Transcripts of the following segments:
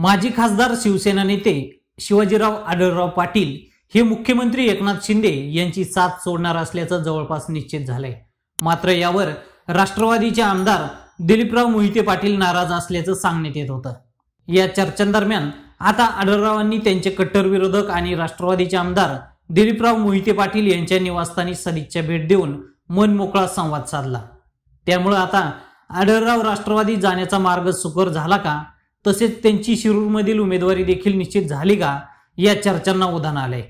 माजी खासदार शिवसेना नेते शिवाजीराव आढळराव पाटील हे मुख्यमंत्री एकनाथ शिंदे यांची साथ सोडणार असल्याचं जवळपास निश्चित झालंय मात्र यावर राष्ट्रवादीचे आमदार दिलीपराव मोहिते पाटील नाराज असल्याचं सांगण्यात येत होतं या चर्चांदरम्यान आता आढळरावांनी त्यांचे कट्टर विरोधक आणि राष्ट्रवादीचे आमदार दिलीपराव मोहिते पाटील यांच्या निवासस्थानी सदिच्छा भेट देऊन मनमोकळा संवाद साधला त्यामुळे आता आढळराव राष्ट्रवादी जाण्याचा मार्ग सुकर झाला का तसेच त्यांची शिरूरमधील उमेदवारी देखील निश्चित झाली का या चर्चांना उधाण आलंय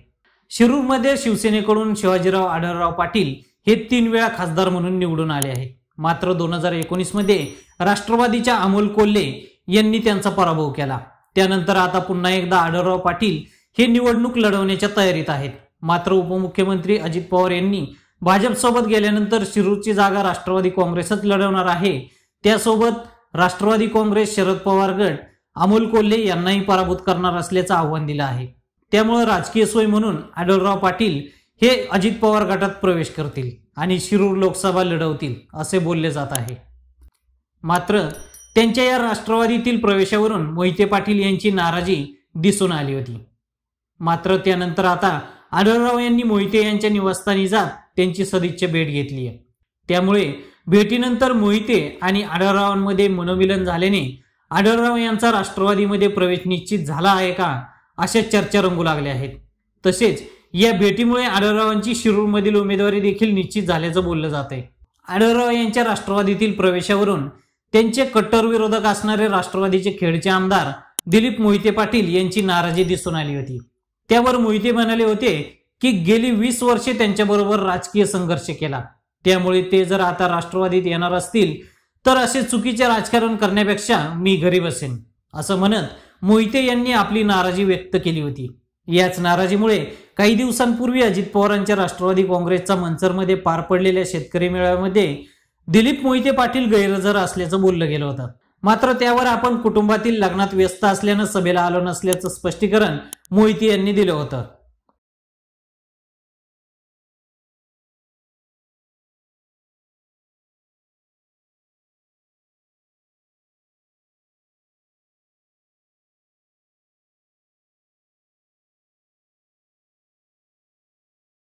शिरूरमध्ये शिवसेनेकडून शिवाजीराव आढळराव पाटील हे तीन वेळा खासदार म्हणून निवडून आले आहे मात्र दोन हजार एकोणीसमध्ये राष्ट्रवादीच्या अमोल कोल्हे यांनी त्यांचा पराभव केला त्यानंतर आता पुन्हा एकदा आढळराव पाटील हे निवडणूक लढवण्याच्या तयारीत आहेत मात्र उपमुख्यमंत्री अजित पवार यांनी भाजपसोबत गेल्यानंतर शिरूरची जागा राष्ट्रवादी काँग्रेसच लढवणार आहे त्यासोबत राष्ट्रवादी काँग्रेस शरद पवार गट अमोल कोल्हे यांनाही पराभूत करणार असल्याचं आव्हान दिलं आहे त्यामुळे राजकीय सोय म्हणून आढळराव पाटील हे अजित पवार गटात प्रवेश करतील आणि शिरूर लोकसभा लढवतील असे बोलले जात आहे मात्र त्यांच्या या राष्ट्रवादीतील प्रवेशावरून मोहिते पाटील यांची नाराजी दिसून आली होती मात्र त्यानंतर आता आढळराव यांनी मोहिते यांच्या निवासस्थानी जात त्यांची सदिच्छा भेट घेतली आहे त्यामुळे भेटीनंतर मोहिते आणि आढळरावांमध्ये मनोमिलन झाल्याने आढळराव यांचा राष्ट्रवादीमध्ये प्रवेश निश्चित झाला आहे का अशा चर्चा रंगू लागल्या आहेत तसेच या भेटीमुळे आढळरावांची शिरूरमधील उमेदवारी देखील निश्चित झाल्याचं बोललं जात आहे आढळराव यांच्या राष्ट्रवादीतील प्रवेशावरून त्यांचे कट्टर विरोधक असणारे राष्ट्रवादीचे खेडचे आमदार दिलीप मोहिते पाटील यांची नाराजी दिसून आली होती त्यावर मोहिते म्हणाले होते की गेली वीस वर्षे त्यांच्याबरोबर राजकीय संघर्ष केला त्यामुळे ते जर आता राष्ट्रवादीत येणार असतील तर असे चुकीचे राजकारण करण्यापेक्षा मी घरी असेन असं म्हणत मोहिते यांनी आपली नाराजी व्यक्त केली होती याच नाराजीमुळे काही दिवसांपूर्वी अजित पवारांच्या राष्ट्रवादी काँग्रेसचा मंचरमध्ये पार पडलेल्या शेतकरी मेळाव्यामध्ये दिलीप मोहिते पाटील गैरहजर असल्याचं बोललं गेलं होतं मात्र त्यावर आपण कुटुंबातील लग्नात व्यस्त असल्यानं सभेला आलो नसल्याचं स्पष्टीकरण मोहिते यांनी दिलं होतं